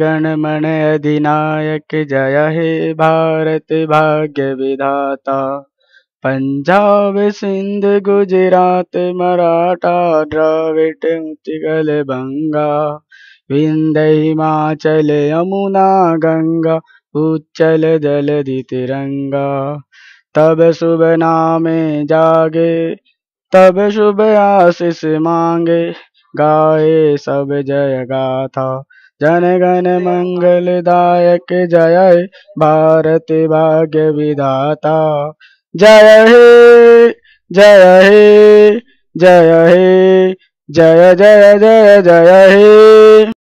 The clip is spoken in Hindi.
गण मन अधिनायक जय हे भारत भाग्य विधाता पंजाब सिंध गुजरात मराठा द्रविड उत्कल बंगा विंध्य हिमाचल यमुना गंगा उच्चल दि तिरंगा तब शुभ नामे जागे तब शुभ आशीष मांगे गाए सब जय गाथा जन गण मंगल दायक जय भारत भाग्य विधाता जय हे जय हे जय हे जय जय जय जय हे